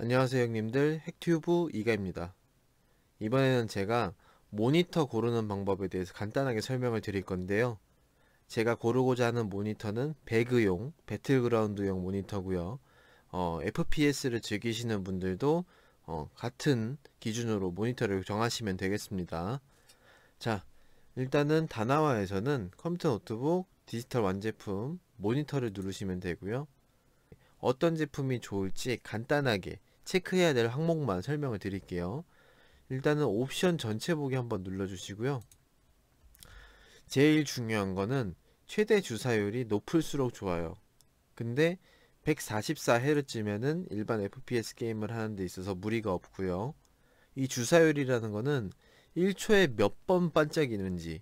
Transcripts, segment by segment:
안녕하세요 형님들 핵튜브 이가입니다 이번에는 제가 모니터 고르는 방법에 대해서 간단하게 설명을 드릴 건데요 제가 고르고자 하는 모니터는 배그용 배틀그라운드용 모니터고요 어, FPS를 즐기시는 분들도 어, 같은 기준으로 모니터를 정하시면 되겠습니다 자 일단은 다나와에서는 컴퓨터 노트북 디지털 완제품 모니터를 누르시면 되고요 어떤 제품이 좋을지 간단하게 체크해야 될 항목만 설명을 드릴게요. 일단은 옵션 전체 보기 한번 눌러주시고요. 제일 중요한 거는 최대 주사율이 높을수록 좋아요. 근데 144Hz면은 일반 FPS 게임을 하는 데 있어서 무리가 없고요. 이 주사율이라는 거는 1초에 몇 번 반짝이는지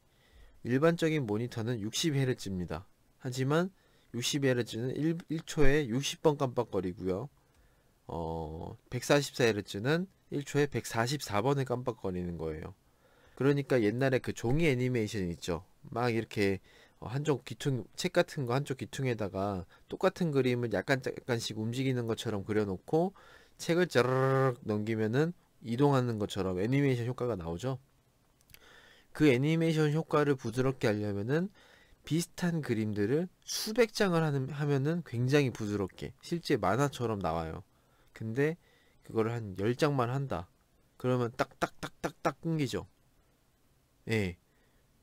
일반적인 모니터는 60Hz입니다. 하지만 60Hz는 1, 초에 60번 깜빡거리고요. 어, 144Hz는 1초에 144번을 깜빡거리는 거예요. 그러니까 옛날에 그 종이 애니메이션 있죠. 막 이렇게 한쪽 귀퉁 책 같은 거 한쪽 귀퉁에다가 똑같은 그림을 약간 약간씩 움직이는 것처럼 그려놓고 책을 짜르륵 넘기면은 이동하는 것처럼 애니메이션 효과가 나오죠. 그 애니메이션 효과를 부드럽게 하려면은 비슷한 그림들을 수백 장을 하는, 하면은 굉장히 부드럽게 실제 만화처럼 나와요. 근데 그거를 한 10장만 한다. 그러면 딱딱딱딱딱 끊기죠. 예.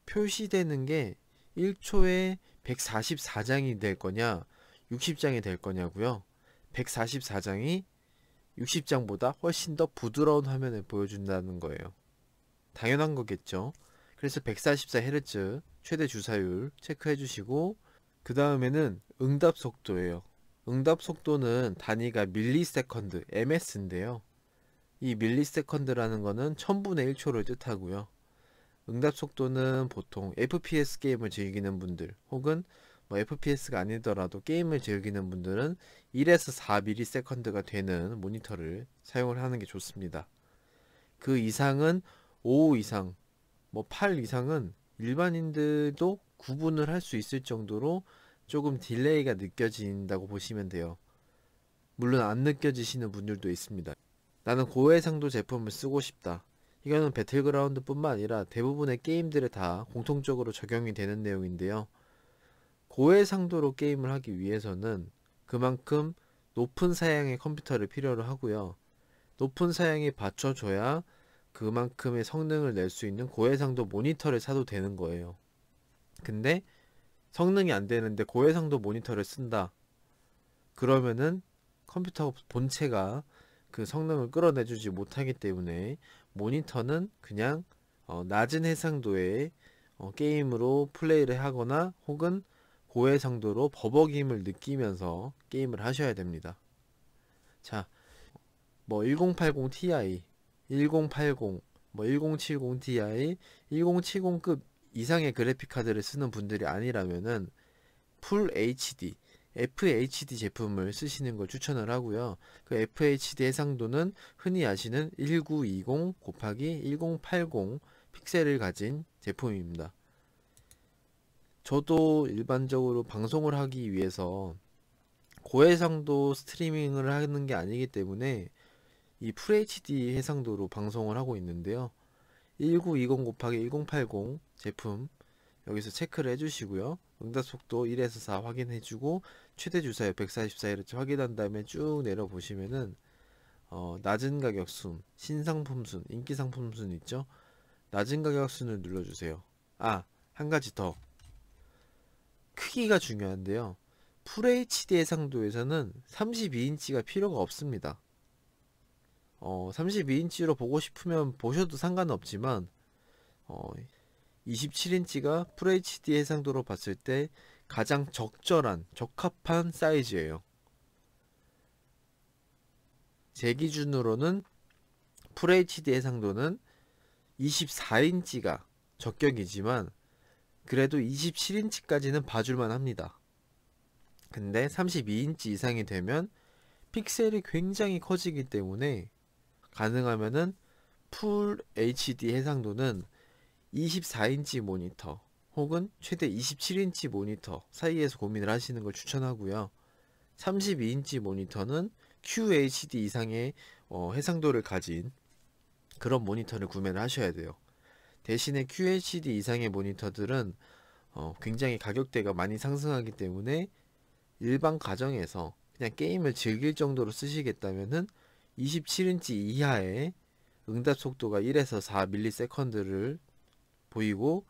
표시되는 게 1초에 144장이 될 거냐, 60장이 될 거냐고요. 144장이 60장보다 훨씬 더 부드러운 화면을 보여준다는 거예요. 당연한 거겠죠. 그래서 144Hz 최대 주사율 체크해 주시고 그 다음에는 응답 속도예요. 응답 속도는 단위가 밀리세컨드, ms인데요. 이 밀리세컨드라는 거는 1000분의 1초를 뜻하고요. 응답 속도는 보통 FPS 게임을 즐기는 분들 혹은 뭐 FPS가 아니더라도 게임을 즐기는 분들은 1에서 4컨드가 되는 모니터를 사용을 하는 게 좋습니다. 그 이상은 5 이상, 뭐 8 이상은 일반인들도 구분을 할 수 있을 정도로 조금 딜레이가 느껴진다고 보시면 돼요. 물론 안 느껴지시는 분들도 있습니다. 나는 고해상도 제품을 쓰고 싶다. 이거는 배틀그라운드 뿐만 아니라 대부분의 게임들에 다 공통적으로 적용이 되는 내용인데요. 고해상도로 게임을 하기 위해서는 그만큼 높은 사양의 컴퓨터를 필요로 하고요. 높은 사양이 받쳐줘야 그만큼의 성능을 낼 수 있는 고해상도 모니터를 사도 되는 거예요. 근데 성능이 안 되는데 고해상도 모니터를 쓴다. 그러면은 컴퓨터 본체가 그 성능을 끌어내주지 못하기 때문에 모니터는 그냥 어, 낮은 해상도의 어, 게임으로 플레이를 하거나 혹은 고해상도로 버벅임을 느끼면서 게임을 하셔야 됩니다. 자, 뭐1080 Ti, 1080, 뭐1070 Ti, 1070급 이상의 그래픽 카드를 쓰는 분들이 아니라면은 풀 HD, FHD 제품을 쓰시는 걸 추천을 하고요. 그 FHD 해상도는 흔히 아시는 1920 곱하기 1080 픽셀을 가진 제품입니다. 저도 일반적으로 방송을 하기 위해서 고해상도 스트리밍을 하는 게 아니기 때문에 이 FHD 해상도로 방송을 하고 있는데요. 1920 곱하기 1080 제품 여기서 체크를 해주시고요. 응답 속도 1에서 4 확인해주고 최대 주사율 144Hz 확인한 다음에 쭉 내려 보시면은 어, 낮은 가격 순, 신상품 순, 인기 상품 순 있죠? 낮은 가격 순을 눌러주세요. 아, 한 가지 더. 크기가 중요한데요. FHD 해상도에서는 32인치가 필요가 없습니다. 어, 32인치로 보고 싶으면 보셔도 상관없지만 어, 27인치가 FHD 해상도로 봤을 때 가장 적절한 적합한 사이즈예요. 제 기준으로는 FHD 해상도는 24인치가 적격이지만 그래도 27인치까지는 봐줄만 합니다. 근데 32인치 이상이 되면 픽셀이 굉장히 커지기 때문에 가능하면은 풀 HD 해상도는 24인치 모니터 혹은 최대 27인치 모니터 사이에서 고민을 하시는 걸 추천하고요. 32인치 모니터는 QHD 이상의 어, 해상도를 가진 그런 모니터를 구매를 하셔야 돼요. 대신에 QHD 이상의 모니터들은 어, 굉장히 가격대가 많이 상승하기 때문에 일반 가정에서 그냥 게임을 즐길 정도로 쓰시겠다면은 27인치 이하의 응답 속도가 1에서 4ms를 보이고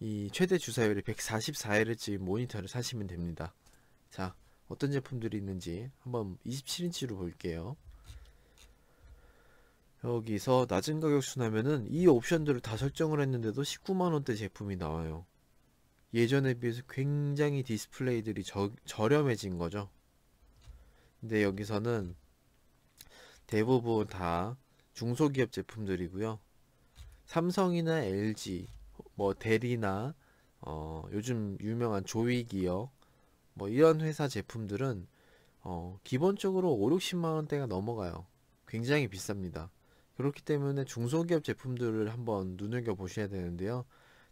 이 최대 주사율이 144Hz 모니터를 사시면 됩니다. 자, 어떤 제품들이 있는지 한번 27인치로 볼게요. 여기서 낮은 가격 순하면은 이 옵션들을 다 설정을 했는데도 19만원대 제품이 나와요. 예전에 비해서 굉장히 디스플레이들이 저, 저렴해진 거죠. 근데 여기서는 대부분 다 중소기업 제품들이고요. 삼성이나 LG, 뭐 대리나 어, 요즘 유명한 조이기업뭐 이런 회사 제품들은 어, 기본적으로 5, 60만 원대가 넘어가요. 굉장히 비쌉니다. 그렇기 때문에 중소기업 제품들을 한번 눈여겨 보셔야 되는데요.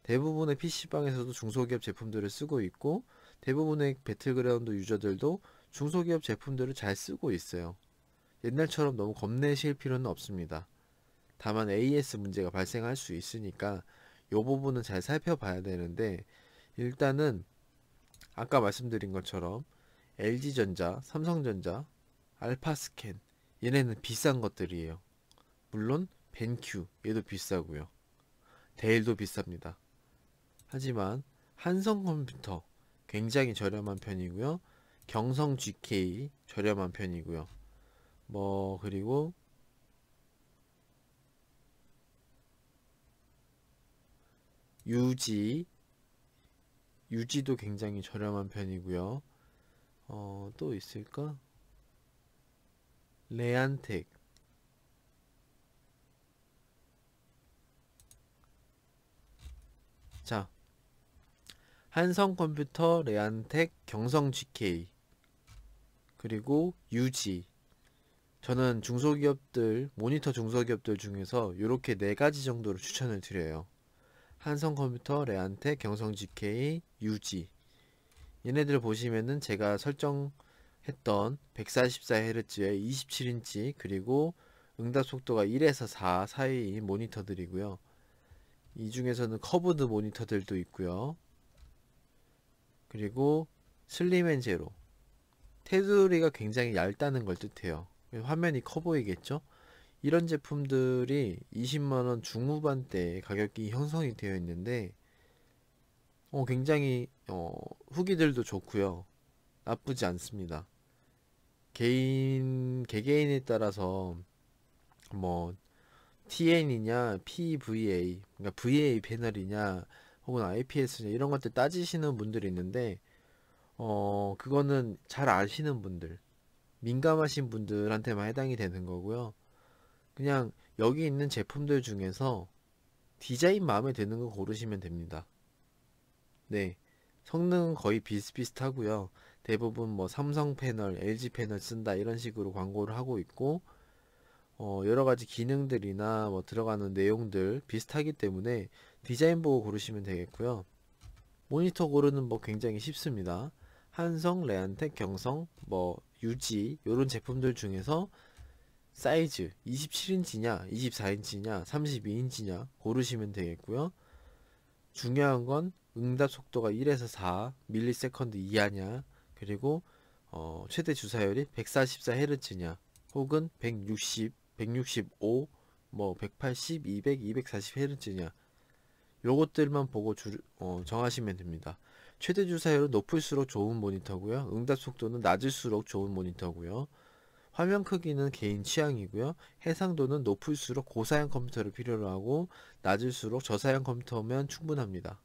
대부분의 PC방에서도 중소기업 제품들을 쓰고 있고 대부분의 배틀그라운드 유저들도 중소기업 제품들을 잘 쓰고 있어요. 옛날처럼 너무 겁내실 필요는 없습니다. 다만 AS 문제가 발생할 수 있으니까 이 부분은 잘 살펴봐야 되는데 일단은 아까 말씀드린 것처럼 LG전자, 삼성전자, 알파스캔 얘네는 비싼 것들이에요. 물론 벤큐 얘도 비싸고요. 데일도 비쌉니다. 하지만 한성컴퓨터 굉장히 저렴한 편이고요. 경성 GK 저렴한 편이고요. 뭐 그리고 유지 유지도 굉장히 저렴한 편이고요 어, 또 있을까? 레안텍 자 한성컴퓨터, 레안텍, 경성GK 그리고 유지 저는 중소기업들, 모니터 중소기업들 중에서 이렇게 네 가지 정도로 추천을 드려요. 한성컴퓨터, 레한테, 경성GK, 유지. 얘네들 보시면은 제가 설정했던 144Hz의 27인치 그리고 응답 속도가 1에서 4 사이인 모니터들이고요. 이 중에서는 커브드 모니터들도 있고요. 그리고 슬림앤제로 테두리가 굉장히 얇다는 걸 뜻해요. 예, 화면이 커 보이겠죠? 이런 제품들이 20만원 중후반대 가격이 형성이 되어 있는데 어, 굉장히 어, 후기들도 좋고요 나쁘지 않습니다 개인 개개인에 따라서 뭐 TN이냐 PVA 그러니까 VA 패널이냐 혹은 IPS냐 이런 것들 따지시는 분들이 있는데 어 그거는 잘 아시는 분들 민감하신 분들한테만 해당이 되는 거고요. 그냥 여기 있는 제품들 중에서 디자인 마음에 드는 거 고르시면 됩니다. 네. 성능은 거의 비슷비슷하고요. 대부분 뭐 삼성 패널, LG 패널 쓴다 이런 식으로 광고를 하고 있고 어, 여러 가지 기능들이나 뭐 들어가는 내용들 비슷하기 때문에 디자인 보고 고르시면 되겠고요. 모니터 고르는 법 굉장히 쉽습니다. 한성, 레안텍, 경성, 뭐 유지 요런 제품들 중에서 사이즈 27인치냐 24인치냐 32인치냐 고르시면 되겠고요 중요한 건 응답 속도가 1에서 4 밀리세컨드 이하냐 그리고 어, 최대 주사율이 1 4 4르츠냐 혹은 160, 165, 뭐 180, 200, 2 4 0르츠냐 요것들만 보고 줄, 어, 정하시면 됩니다 최대 주사율은 높을수록 좋은 모니터고요. 응답 속도는 낮을수록 좋은 모니터고요. 화면 크기는 개인 취향이고요. 해상도는 높을수록 고사양 컴퓨터를 필요로 하고 낮을수록 저사양 컴퓨터면 충분합니다.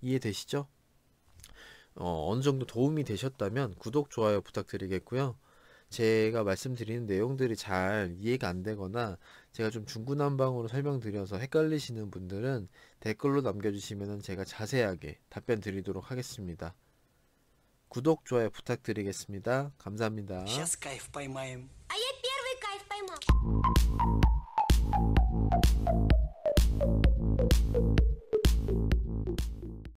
이해되시죠? 어, 어느 정도 도움이 되셨다면 구독, 좋아요 부탁드리겠고요. 제가 말씀드리는 내용들이 잘 이해가 안 되거나 제가 좀 중구난방으로 설명드려서 헷갈리시는 분들은 댓글로 남겨주시면 제가 자세하게 답변 드리도록 하겠습니다. 구독, 좋아요 부탁드리겠습니다. 감사합니다.